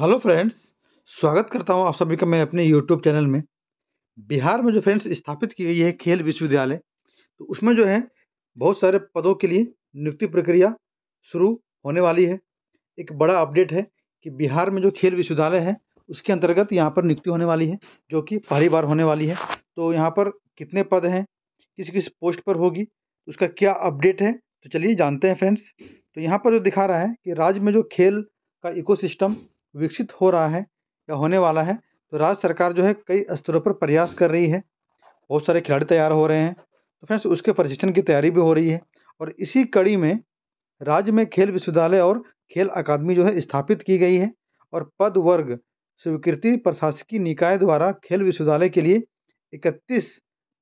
hello friends स्वागत करता हूं आप सभी का मैं अपने यूट्यूब चैनल में बिहार में जो फ्रेंड्स स्थापित की गई है खेल विश्वविद्यालय तो उसमें जो है बहुत सारे पदों के लिए नियुक्ति प्रक्रिया शुरू होने वाली है एक बड़ा अपडेट है कि बिहार में जो खेल विश्वविद्यालय है उसके अंतर्गत यहाँ पर नियुक्ति होने वाली है जो कि पहली बार होने वाली है तो यहाँ पर कितने पद हैं किस किस पोस्ट पर होगी तो उसका क्या अपडेट है तो चलिए जानते हैं फ्रेंड्स तो यहाँ पर जो दिखा रहा है कि राज्य में जो खेल का इकोसिस्टम विकसित हो रहा है या होने वाला है तो राज्य सरकार जो है कई स्तरों पर प्रयास कर रही है बहुत सारे खिलाड़ी तैयार हो रहे हैं तो फ्रेंड्स उसके प्रशिक्षण की तैयारी भी हो रही है और इसी कड़ी में राज्य में खेल विश्वविद्यालय और खेल अकादमी जो है स्थापित की गई है और पद वर्ग स्वीकृति प्रशासकीय निकाय द्वारा खेल विश्वविद्यालय के लिए इकतीस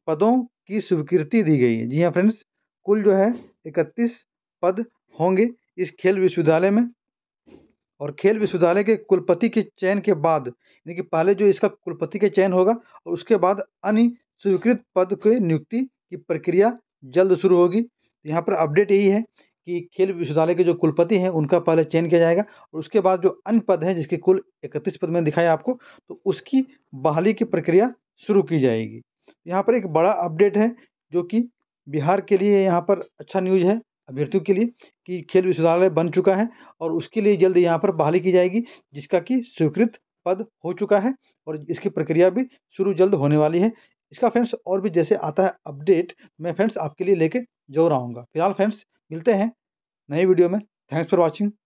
पदों की स्वीकृति दी गई है जी हाँ फ्रेंड्स कुल जो है इकतीस पद होंगे इस खेल विश्वविद्यालय में और खेल विश्वविद्यालय के कुलपति के चयन के बाद यानी कि पहले जो इसका कुलपति के चयन होगा और उसके बाद अन्य स्वीकृत पद के नियुक्ति की प्रक्रिया जल्द शुरू होगी तो यहाँ पर अपडेट यही है कि खेल विश्वविद्यालय के जो कुलपति हैं उनका पहले चयन किया जाएगा और उसके बाद जो अन्य पद हैं जिसके कुल इकतीस पद में दिखाया आपको तो उसकी बहाली की प्रक्रिया शुरू की जाएगी यहाँ पर एक बड़ा अपडेट है जो कि बिहार के लिए यहाँ पर अच्छा न्यूज़ है अभ्यर्थियों के लिए कि खेल विश्वविद्यालय बन चुका है और उसके लिए जल्द यहाँ पर बहाली की जाएगी जिसका कि स्वीकृत पद हो चुका है और इसकी प्रक्रिया भी शुरू जल्द होने वाली है इसका फ्रेंड्स और भी जैसे आता है अपडेट मैं फ्रेंड्स आपके लिए लेके जरूर आऊँगा फिलहाल फ्रेंड्स मिलते हैं नई वीडियो में थैंक्स फॉर वॉचिंग